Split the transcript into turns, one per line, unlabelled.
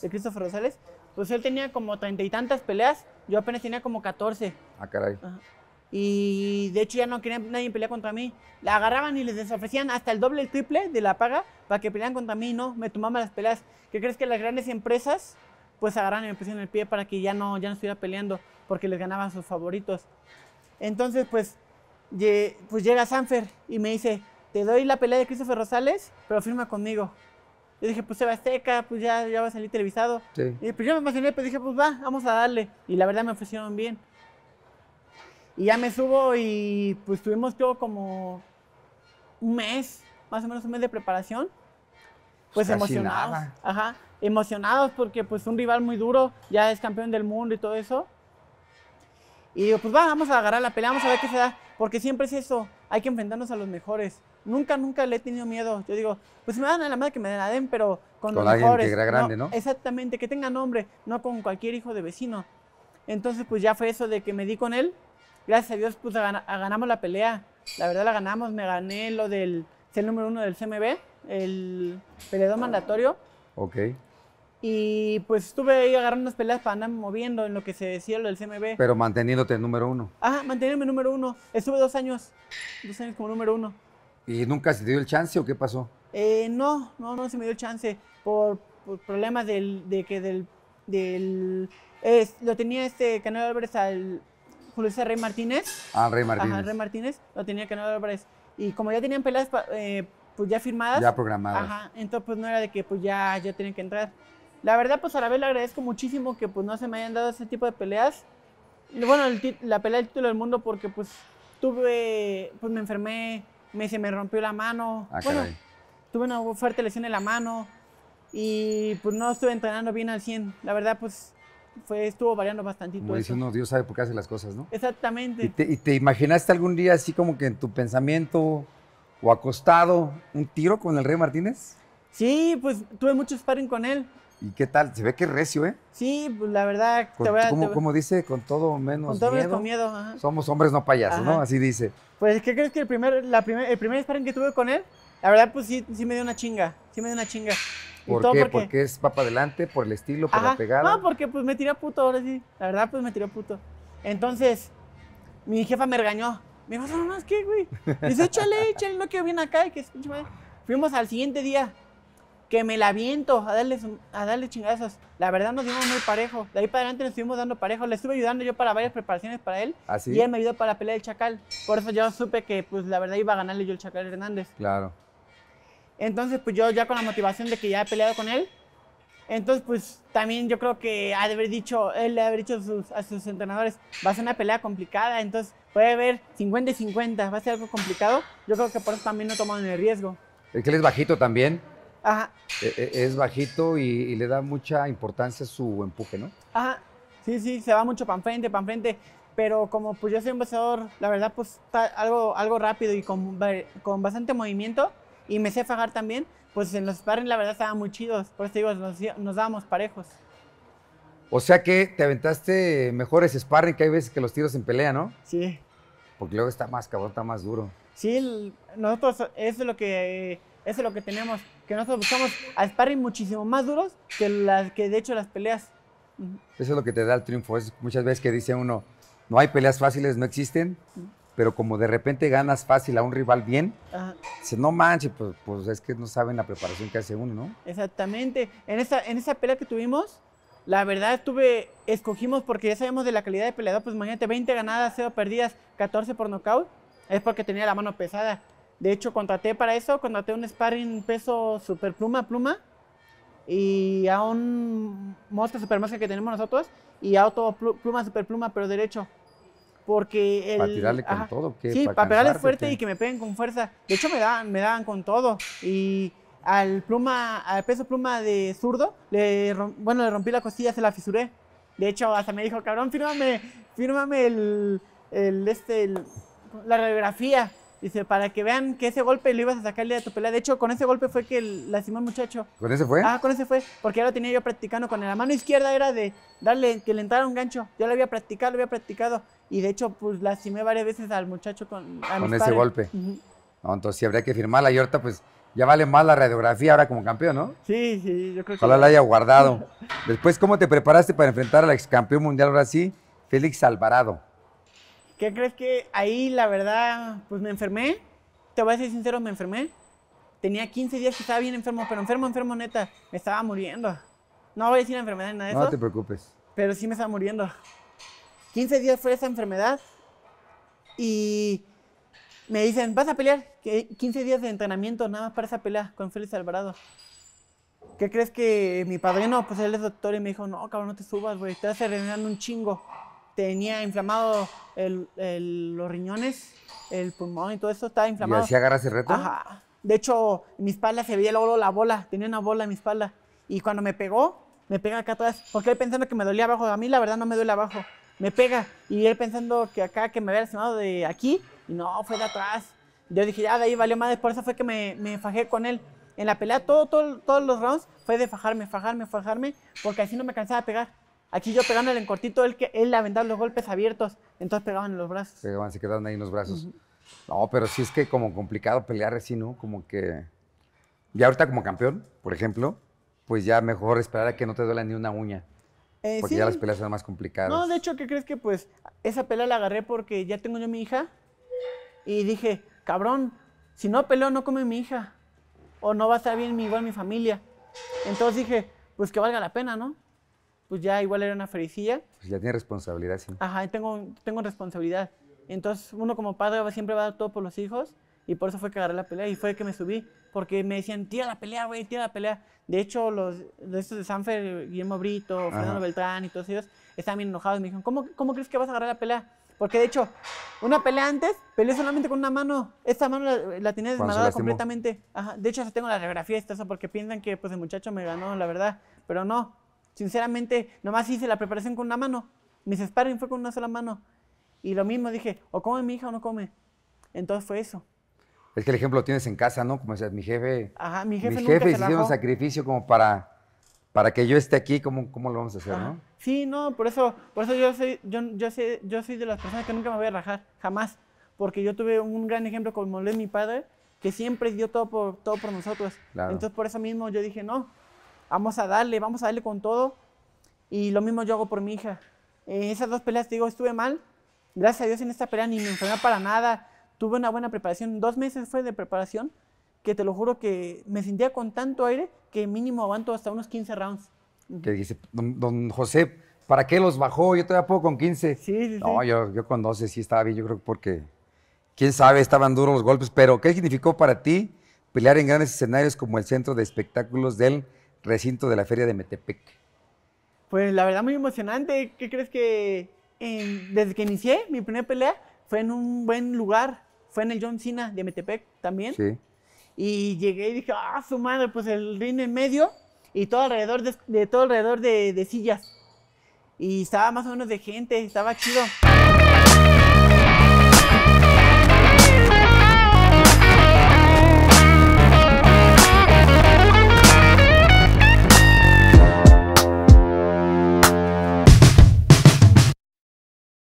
de Christopher Rosales, pues él tenía como treinta y tantas peleas, yo apenas tenía como 14. Ah, caray. Y de hecho ya no quería nadie pelear contra mí. La agarraban y les ofrecían hasta el doble, el triple de la paga para que pelearan contra mí. No, me tomaban las peleas. ¿Qué crees que las grandes empresas pues agarran y me pusieron el pie para que ya no, ya no estuviera peleando porque les ganaban sus favoritos? Entonces pues, pues llega Sanfer y me dice, te doy la pelea de Christopher Rosales, pero firma conmigo. Yo dije, pues se va seca, pues ya, ya va a salir televisado. Y pues yo me emocioné, pues dije, pues va, vamos a darle. Y la verdad me ofrecieron bien. Y ya me subo y pues tuvimos todo como un mes, más o menos un mes de preparación. Pues, emocionados. Ajá. Emocionados porque pues un rival muy duro, ya es campeón del mundo y todo eso. Y digo, pues va, vamos a agarrar la pelea, vamos a ver qué se da. Porque siempre es eso, hay que enfrentarnos a los mejores nunca, nunca le he tenido miedo. Yo digo, pues me dan a la madre que me la den, pero con, los mejores. grande, no, Exactamente, que tenga nombre, no con cualquier hijo de vecino. Entonces, pues ya fue eso de que me di con él. Gracias a Dios, pues ganamos la pelea. La verdad la ganamos, me gané lo del ser número uno del CMB, el peleador mandatorio. Ok. Y pues estuve ahí agarrando unas peleas para andar moviendo en lo que se decía lo del CMB.
Pero manteniéndote número uno.
Ajá, manteniéndome número uno. Estuve dos años, dos años como número uno.
¿Y nunca se te dio el chance o qué pasó?
Eh, no, no, no se me dio el chance por, problemas del, de que del... lo tenía este Canelo Álvarez al Julio Rey Martínez. Ah, Rey Martínez. Ajá, Rey Martínez, lo tenía Canelo Álvarez. Y como ya tenían peleas eh, pues ya firmadas. Ya programadas. Ajá, entonces pues no era de que pues ya, ya tienen que entrar. La verdad pues a la vez le agradezco muchísimo que pues no se me hayan dado ese tipo de peleas. bueno, la pelea del título del mundo porque pues tuve, pues me enfermé me dice, me rompió la mano. Ah, bueno, tuve una fuerte lesión en la mano y pues no estuve entrenando bien al 100. La verdad, pues fue, estuvo variando bastante Como dice
uno, Dios sabe por qué hace las cosas, ¿no?
Exactamente. ¿Y te,
¿Y te, imaginaste algún día así como que en tu pensamiento o acostado un tiro con el Rey Martínez? Sí, pues tuve mucho sparring con él. ¿Y qué tal? Se ve que recio, ¿eh? Sí, pues la verdad. Con, como, dice, con todo menos con todo miedo. miedo ajá. Somos hombres no payasos, ¿no? Así dice.
Pues, ¿qué crees que el primer, la primer, el primer sparring que tuve con él, la verdad, pues sí, sí me dio una chinga. Sí me dio una chinga. ¿Por qué? Porque... porque...
es papa adelante, por el estilo, por la pegada. No,
porque pues me tiró puto, ahora sí. La verdad, pues me tiró puto. Entonces, mi jefa me regañó. Me dijo, no, más que, güey. Dice, échale, échale, no quiero bien acá. Y que, Fuimos al siguiente día que me la viento a darle, a darle chingazos. La verdad nos dimos muy parejo. De ahí para adelante nos estuvimos dando parejo. Le estuve ayudando yo para varias preparaciones para él. ¿Ah, y él me ayudó para la pelea del Chacal. Por eso yo supe que, pues, la verdad iba a ganarle yo el Chacal Hernández. Claro. Entonces, pues, yo ya con la motivación de que ya he peleado con él. Entonces, pues, también yo creo que ha de haber dicho, él le ha haber dicho a sus, entrenadores, va a ser una pelea complicada. Entonces, puede haber 50 y 50. Va a ser algo complicado. Yo creo que por eso también no tomaron el riesgo.
¿El que él es bajito también? E, e, es bajito y, le da mucha importancia su empuje, ¿no?
Ajá. Sí, sí, se va mucho para enfrente, para enfrente. Pero como pues yo soy un la verdad, pues está algo, algo rápido y con, bastante movimiento y me sé fajar también, pues en los sparring la verdad estaban muy chidos. Por eso digo, nos, nos dábamos parejos.
O sea que te aventaste mejores sparring que hay veces que los tiros en pelea, ¿no? Sí. Porque luego está más cabrón, está más duro. Sí, nosotros es lo
que eso es lo que tenemos que nosotros buscamos a sparring muchísimo más duros que las que de hecho las peleas.
Eso es lo que te da el triunfo. Es muchas veces que dice uno, no hay peleas fáciles, no existen, pero como de repente ganas fácil a un rival bien, se no manches, pues, pues, es que no saben la preparación que hace uno, ¿no?
Exactamente. En esa, en esa pelea que tuvimos, la verdad estuve, escogimos porque ya sabemos de la calidad de peleador, pues imagínate, 20 ganadas, 0 perdidas, 14 por nocaut, es porque tenía la mano pesada. De hecho, contraté para eso, contraté un sparring peso super pluma pluma y a un monstruo super que tenemos nosotros y a otro pluma super pluma pero derecho. Porque el, Para tirarle con
todo. Sí, para, pegarle fuerte
y que me peguen con fuerza. De hecho, me daban, me con todo. Y al pluma, al peso pluma de zurdo, le bueno, le rompí la costilla, se la fisuré. De hecho, hasta me dijo, cabrón, fírmame, fírmame el, el este, la radiografía. Dice, para que vean que ese golpe lo ibas a sacarle de tu pelea. De hecho, con ese golpe fue que lastimó al muchacho. ¿Con ese fue? Ah, con ese fue. Porque ya lo tenía yo practicando. Con la mano izquierda era de darle, que le entrara un gancho. Yo lo había practicado, lo había practicado. Y de hecho, pues lastimé varias veces al muchacho con, a con ese golpe.
entonces si habría que firmarla. Y ahorita, pues, ya vale más la radiografía ahora como campeón, ¿no?
Sí, sí, yo creo Ojalá que. Ojalá la haya
guardado. Después, ¿cómo te preparaste para enfrentar al ex campeón mundial ahora sí, Félix Alvarado?
¿Qué crees que ahí, la verdad, pues me enfermé? Te voy a ser sincero, me enfermé. Tenía 15 días que estaba bien enfermo, pero enfermo, enfermo, neta. Me estaba muriendo. No voy a decir enfermedad ni nada de eso. No te preocupes. Pero sí me estaba muriendo. 15 días fue esa enfermedad. Y me dicen, vas a pelear. 15 días de entrenamiento nada más para esa pelea con Félix Alvarado. ¿Qué crees que mi padrino, pues él es doctor y me dijo, no, cabrón, no te subas, güey, te vas a un chingo tenía inflamado los riñones, el pulmón y todo eso estaba inflamado. ¿Y así agarras el reto? Ajá. De hecho, en mi espalda se veía luego la bola, tenía una bola en mi espalda. Y cuando me pegó, me pega acá atrás. porque él pensando que me dolía abajo, a mí la verdad no me duele abajo, me pega. Y él pensando que acá, que me había lesionado de aquí, y no, fue de atrás. Yo dije, ya ah, de ahí valió más. por eso fue que me, me fajé con él. En la pelea, todo, todo, todos los rounds fue de fajarme, fajarme, fajarme, porque así no me cansaba de pegar. Aquí yo pegándole en cortito, él, que, él aventaba los golpes abiertos, entonces pegaban
los brazos. se quedaban ahí en los brazos. No, pero sí es que como complicado pelear así, ¿no? Como que... Y ahorita como campeón, por ejemplo, pues ya mejor esperar a que no te duela ni una uña. Eh, porque ya las peleas son más complicadas. No,
de hecho, ¿qué crees que pues esa pelea la agarré porque ya tengo yo mi hija? Y dije, cabrón, si no peleo no come mi hija. O no va a estar bien mi, igual mi familia. Entonces dije, pues que valga la pena, ¿no? pues ya igual era una fericilla.
Pues ya tiene responsabilidad, sí.
Ajá, tengo, tengo responsabilidad. Entonces uno como padre siempre va a dar todo por los hijos y por eso fue que agarré la pelea y fue que me subí, porque me decían, tira la pelea, güey, tira la pelea. De hecho, los de estos de Sanfer, Guillermo Brito, Fernando Beltrán y todos ellos, estaban bien enojados. Me dijeron, ¿Cómo, ¿cómo crees que vas a agarrar la pelea? Porque de hecho, una pelea antes, peleé solamente con una mano. Esta mano la, tenía desmadrada completamente. Ajá. De hecho, hasta tengo la radiografía y eso porque piensan que pues, el muchacho me ganó, la verdad. Pero no, Sinceramente, nomás hice la preparación con una mano. Mis sparring fue con una sola mano. Y lo mismo dije, o come mi hija o no come. Entonces fue eso.
Es que el ejemplo lo tienes en casa, ¿no? Como decías, mi jefe. Ajá, mi jefe. hizo un sacrificio como para, para que yo esté aquí, ¿cómo, cómo lo vamos a hacer, no?
Sí, no, por eso, por eso yo soy, yo, yo, soy, de las personas que nunca me voy a rajar, jamás. Porque yo tuve un gran ejemplo como lo mi padre, que siempre dio todo por, todo por nosotros. Entonces por eso mismo yo dije, no, vamos a darle, vamos a darle con todo. Y lo mismo yo hago por mi hija. En esas dos peleas, te digo, estuve mal. Gracias a Dios en esta pelea ni me enfermé para nada. Tuve una buena preparación. Dos meses fue de preparación que te lo juro que me sentía con tanto aire que mínimo aguanto hasta unos 15 rounds.
Que dice, don, José, ¿para qué los bajó? Yo todavía puedo con 15. Sí, sí, no, Yo, yo con 12 sí estaba bien, yo creo porque, quién sabe, estaban duros los golpes, pero ¿qué significó para ti pelear en grandes escenarios como el Centro de Espectáculos del recinto de la Feria de Metepec?
Pues la verdad muy emocionante. ¿Qué crees que desde que inicié mi primera pelea fue en un buen lugar? Fue en el John Cena de Metepec también. Sí. Y llegué y dije, ah, su madre, pues el ring en medio y todo alrededor de, todo alrededor de sillas. Y estaba más o menos de gente, estaba chido.